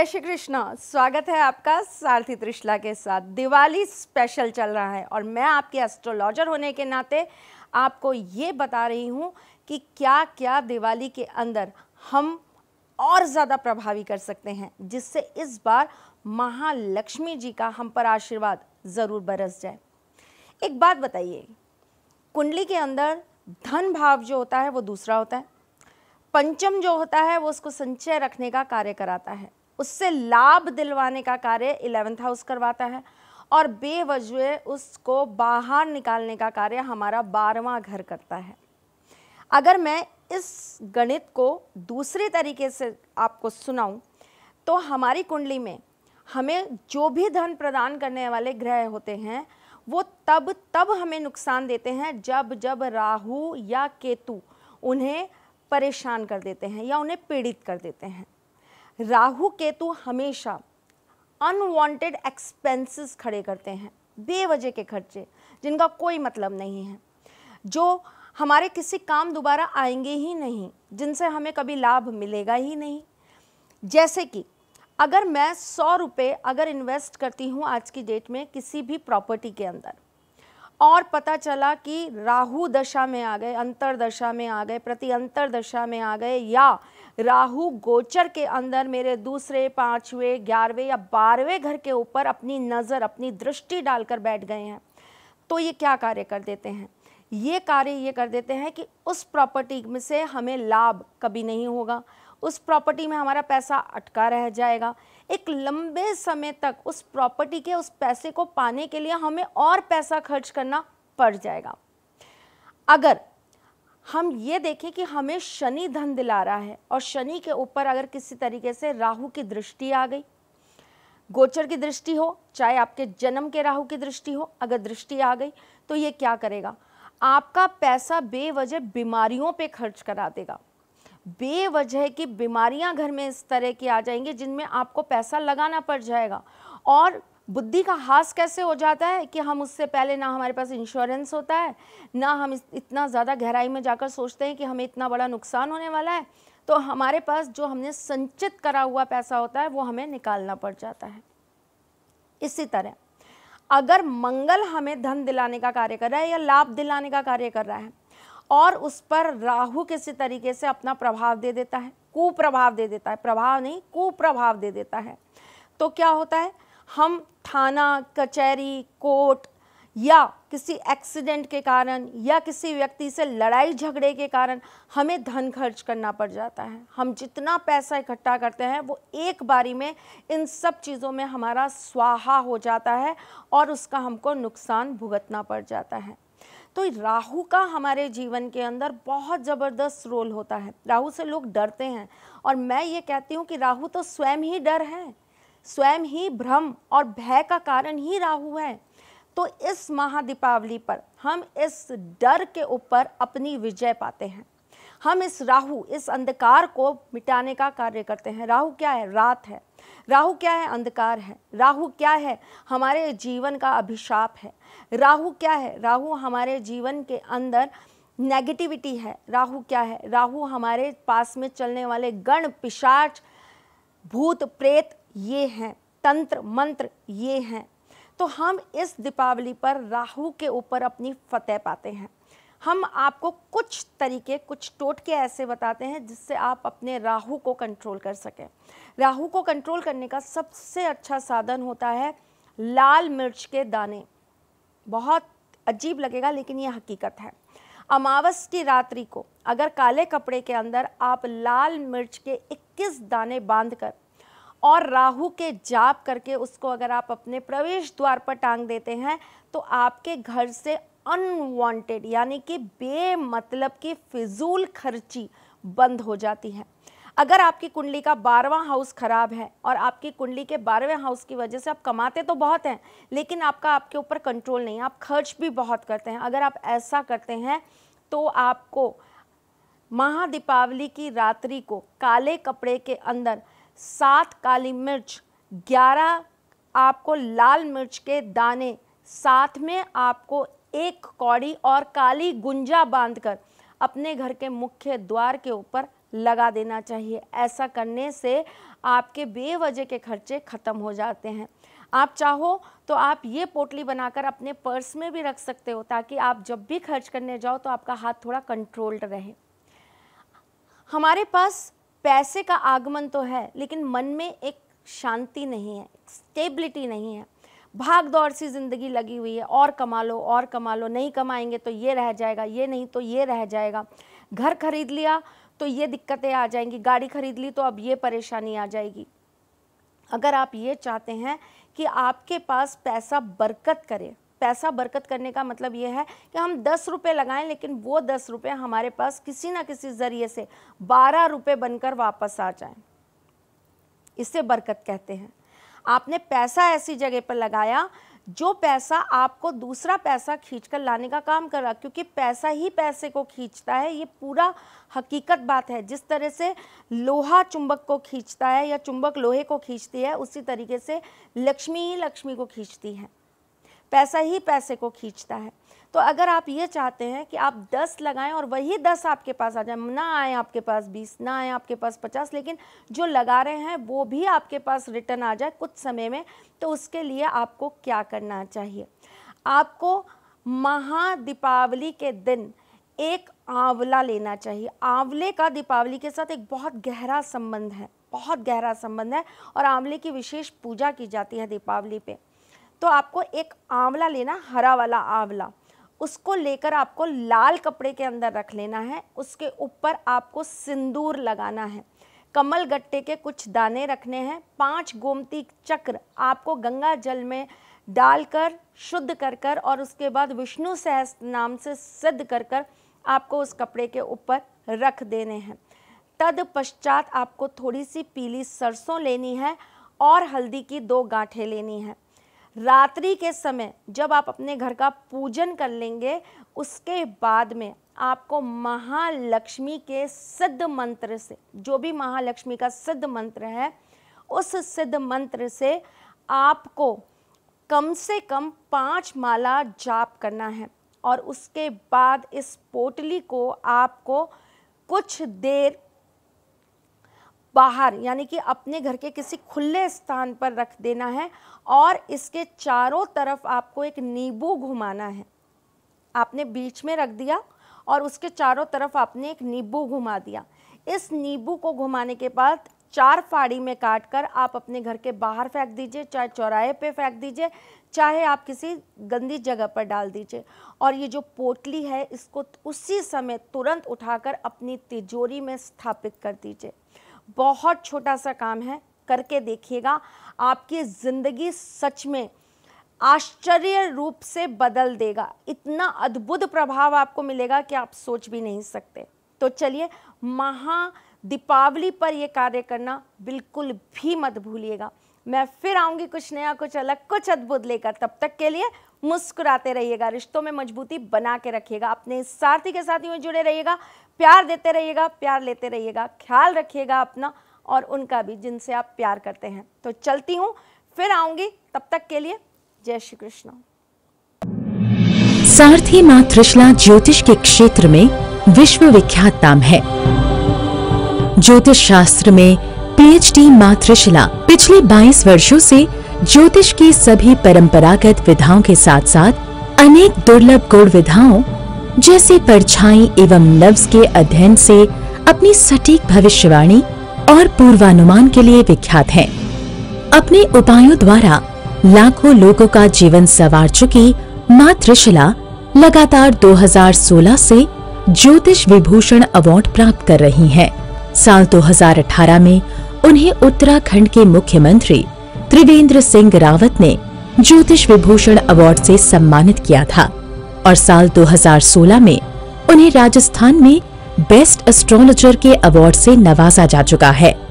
जय श्री कृष्ण स्वागत है आपका सारथी त्रिशला के साथ दिवाली स्पेशल चल रहा है और मैं आपके एस्ट्रोलॉजर होने के नाते आपको ये बता रही हूँ कि क्या क्या दिवाली के अंदर हम और ज़्यादा प्रभावी कर सकते हैं जिससे इस बार महालक्ष्मी जी का हम पर आशीर्वाद ज़रूर बरस जाए एक बात बताइए कुंडली के अंदर धन भाव जो होता है वो दूसरा होता है पंचम जो होता है वो उसको संचय रखने का कार्य कराता है उससे लाभ दिलवाने का कार्य इलेवेंथ हाउस करवाता है और बेवजह उसको बाहर निकालने का कार्य हमारा बारवा घर करता है अगर मैं इस गणित को दूसरे तरीके से आपको सुनाऊं तो हमारी कुंडली में हमें जो भी धन प्रदान करने वाले ग्रह होते हैं वो तब तब हमें नुकसान देते हैं जब जब राहु या केतु उन्हें परेशान कर देते हैं या उन्हें पीड़ित कर देते हैं राहु केतु हमेशा अनवांटेड एक्सपेंसेस खड़े करते हैं बेवजह के खर्चे जिनका कोई मतलब नहीं है जो हमारे किसी काम दोबारा आएंगे ही नहीं जिनसे हमें कभी लाभ मिलेगा ही नहीं जैसे कि अगर मैं सौ रुपये अगर इन्वेस्ट करती हूँ आज की डेट में किसी भी प्रॉपर्टी के अंदर और पता चला कि राहु दशा में आ गए अंतर दशा में आ गए प्रति अंतर दशा में आ गए या राहु गोचर के अंदर मेरे दूसरे पाँचवें ग्यारहवें या बारहवें घर के ऊपर अपनी नज़र अपनी दृष्टि डालकर बैठ गए हैं तो ये क्या कार्य कर देते हैं ये कार्य ये कर देते हैं कि उस प्रॉपर्टी में से हमें लाभ कभी नहीं होगा उस प्रॉपर्टी में हमारा पैसा अटका रह जाएगा एक लंबे समय तक उस प्रॉपर्टी के उस पैसे को पाने के लिए हमें और पैसा खर्च करना पड़ जाएगा अगर हम ये देखें कि हमें शनि धन दिला रहा है और शनि के ऊपर अगर किसी तरीके से राहु की दृष्टि आ गई गोचर की दृष्टि हो चाहे आपके जन्म के राहु की दृष्टि हो अगर दृष्टि आ गई तो ये क्या करेगा आपका पैसा बेवजह बीमारियों पे खर्च करा देगा बेवजह की बीमारियां घर में इस तरह की आ जाएंगी जिनमें आपको पैसा लगाना पड़ जाएगा और बुद्धि का हास कैसे हो जाता है कि हम उससे पहले ना हमारे पास इंश्योरेंस होता है ना हम इतना ज़्यादा गहराई में जाकर सोचते हैं कि हमें इतना बड़ा नुकसान होने वाला है तो हमारे पास जो हमने संचित करा हुआ पैसा होता है वो हमें निकालना पड़ जाता है इसी तरह अगर मंगल हमें धन दिलाने का कार्य कर रहा है या लाभ दिलाने का कार्य कर रहा है और उस पर राहु किसी तरीके से अपना प्रभाव दे देता है कुप्रभाव दे देता है प्रभाव नहीं कुप्रभाव दे देता है तो क्या होता है हम थाना कचहरी कोर्ट या किसी एक्सीडेंट के कारण या किसी व्यक्ति से लड़ाई झगड़े के कारण हमें धन खर्च करना पड़ जाता है हम जितना पैसा इकट्ठा करते हैं वो एक बारी में इन सब चीज़ों में हमारा स्वाहा हो जाता है और उसका हमको नुकसान भुगतना पड़ जाता है तो राहु का हमारे जीवन के अंदर बहुत ज़बरदस्त रोल होता है राहु से लोग डरते हैं और मैं ये कहती हूँ कि राहु तो स्वयं ही डर है स्वयं ही भ्रम और भय का कारण ही राहु है तो इस महादीपावली पर हम इस डर के ऊपर अपनी विजय पाते हैं हम इस राहु इस अंधकार को मिटाने का कार्य करते हैं राहु क्या है रात है राहु क्या है अंधकार है राहु क्या है हमारे जीवन का अभिशाप है राहु क्या है राहु हमारे जीवन के अंदर नेगेटिविटी है राहु क्या है राहु हमारे पास में चलने वाले गण पिशाच भूत प्रेत ये हैं तंत्र मंत्र ये हैं तो हम इस दीपावली पर राहु के ऊपर अपनी फतेह पाते हैं हम आपको कुछ तरीके कुछ टोटके ऐसे बताते हैं जिससे आप अपने राहु को कंट्रोल कर सकें राहु को कंट्रोल करने का सबसे अच्छा साधन होता है लाल मिर्च के दाने बहुत अजीब लगेगा लेकिन यह हकीकत है अमावस की रात्रि को अगर काले कपड़े के अंदर आप लाल मिर्च के 21 दाने बांधकर और राहु के जाप करके उसको अगर आप अपने प्रवेश द्वार पर टांग देते हैं तो आपके घर से अनवांटेड यानी कि बेमतलब की फिजूल खर्ची बंद हो जाती है अगर आपकी कुंडली का बारवा हाउस खराब है और आपकी कुंडली के बारहवें हाउस की वजह से आप कमाते तो बहुत हैं लेकिन आपका आपके ऊपर कंट्रोल नहीं आप खर्च भी बहुत करते हैं अगर आप ऐसा करते हैं तो आपको महादीपावली की रात्रि को काले कपड़े के अंदर सात काली मिर्च ग्यारह आपको लाल मिर्च के दाने साथ में आपको एक कौड़ी और काली गुंजा बांधकर अपने घर के मुख्य द्वार के ऊपर लगा देना चाहिए ऐसा करने से आपके बेवजह के खर्चे ख़त्म हो जाते हैं आप चाहो तो आप ये पोटली बनाकर अपने पर्स में भी रख सकते हो ताकि आप जब भी खर्च करने जाओ तो आपका हाथ थोड़ा कंट्रोल्ड रहे हमारे पास पैसे का आगमन तो है लेकिन मन में एक शांति नहीं है स्टेबिलिटी नहीं है भाग दौड़ सी ज़िंदगी लगी हुई है और कमा लो और कमा लो नहीं कमाएंगे तो ये रह जाएगा ये नहीं तो ये रह जाएगा घर खरीद लिया तो ये दिक्कतें आ जाएंगी गाड़ी खरीद ली तो अब ये परेशानी आ जाएगी अगर आप ये चाहते हैं कि आपके पास पैसा बरकत करे पैसा बरकत करने का मतलब ये है कि हम दस रुपये लगाएं लेकिन वो दस रुपये हमारे पास किसी ना किसी ज़रिए से बारह रुपये बनकर वापस आ जाए इसे बरकत कहते हैं आपने पैसा ऐसी जगह पर लगाया जो पैसा आपको दूसरा पैसा खींच कर लाने का काम कर रहा क्योंकि पैसा ही पैसे को खींचता है ये पूरा हकीकत बात है जिस तरह से लोहा चुंबक को खींचता है या चुंबक लोहे को खींचती है उसी तरीके से लक्ष्मी ही लक्ष्मी को खींचती है पैसा ही पैसे को खींचता है तो अगर आप ये चाहते हैं कि आप दस लगाएं और वही दस आपके पास आ जाए ना आए आपके पास बीस ना आए आपके पास पचास लेकिन जो लगा रहे हैं वो भी आपके पास रिटर्न आ जाए कुछ समय में तो उसके लिए आपको क्या करना चाहिए आपको महा दीपावली के दिन एक आंवला लेना चाहिए आंवले का दीपावली के साथ एक बहुत गहरा संबंध है बहुत गहरा संबंध है और आंवले की विशेष पूजा की जाती है दीपावली पे तो आपको एक आंवला लेना हरा वाला आंवला उसको लेकर आपको लाल कपड़े के अंदर रख लेना है उसके ऊपर आपको सिंदूर लगाना है कमल गट्टे के कुछ दाने रखने हैं पांच गोमती चक्र आपको गंगा जल में डालकर शुद्ध कर कर और उसके बाद विष्णु सहस नाम से सिद्ध कर कर आपको उस कपड़े के ऊपर रख देने हैं तदपश्चात आपको थोड़ी सी पीली सरसों लेनी है और हल्दी की दो गांठें लेनी है रात्रि के समय जब आप अपने घर का पूजन कर लेंगे उसके बाद में आपको महालक्ष्मी के सिद्ध मंत्र से जो भी महालक्ष्मी का सिद्ध मंत्र है उस सिद्ध मंत्र से आपको कम से कम पाँच माला जाप करना है और उसके बाद इस पोटली को आपको कुछ देर बाहर यानी कि अपने घर के किसी खुले स्थान पर रख देना है और इसके चारों तरफ आपको एक नींबू घुमाना है आपने बीच में रख दिया और उसके चारों तरफ आपने एक नींबू घुमा दिया इस नींबू को घुमाने के बाद चार फाड़ी में काट कर आप अपने घर के बाहर फेंक दीजिए चाहे चौराहे पे फेंक दीजिए चाहे आप किसी गंदी जगह पर डाल दीजिए और ये जो पोटली है इसको उसी समय तुरंत उठाकर अपनी तिजोरी में स्थापित कर दीजिए बहुत छोटा सा काम है करके देखिएगा आपकी ज़िंदगी सच में आश्चर्य रूप से बदल देगा इतना अद्भुत प्रभाव आपको मिलेगा कि आप सोच भी नहीं सकते तो चलिए महा दीपावली पर यह कार्य करना बिल्कुल भी मत भूलिएगा मैं फिर आऊंगी कुछ नया कुछ अलग कुछ अद्भुत लेकर तब तक के लिए मुस्कुराते रहिएगा रिश्तों में मजबूती बना के रखिएगा अपने साथी के साथ यूँ जुड़े रहिएगा प्यार देते रहिएगा प्यार लेते रहिएगा ख्याल रखिएगा अपना और उनका भी जिनसे आप प्यार करते हैं तो चलती हूँ फिर आऊंगी तब तक के लिए जय श्री कृष्ण सारथी माँ त्रिशला ज्योतिष के क्षेत्र में विश्व विख्यात नाम है ज्योतिष शास्त्र में पीएचडी माँ त्रिशला पिछले 22 वर्षों से ज्योतिष की सभी परंपरागत विधाओं के साथ साथ अनेक दुर्लभ गुण विधाओं जैसे परछाई एवं लफ्ज के अध्ययन से अपनी सटीक भविष्यवाणी और पूर्वानुमान के लिए विख्यात हैं। अपने उपायों द्वारा लाखों लोगों का जीवन सवार चुकी माँ लगातार 2016 से ज्योतिष विभूषण अवार्ड प्राप्त कर रही हैं। साल 2018 में उन्हें उत्तराखंड के मुख्यमंत्री त्रिवेंद्र सिंह रावत ने ज्योतिष विभूषण अवार्ड से सम्मानित किया था और साल 2016 में उन्हें राजस्थान में बेस्ट एस्ट्रोलॉजर के अवार्ड से नवाजा जा चुका है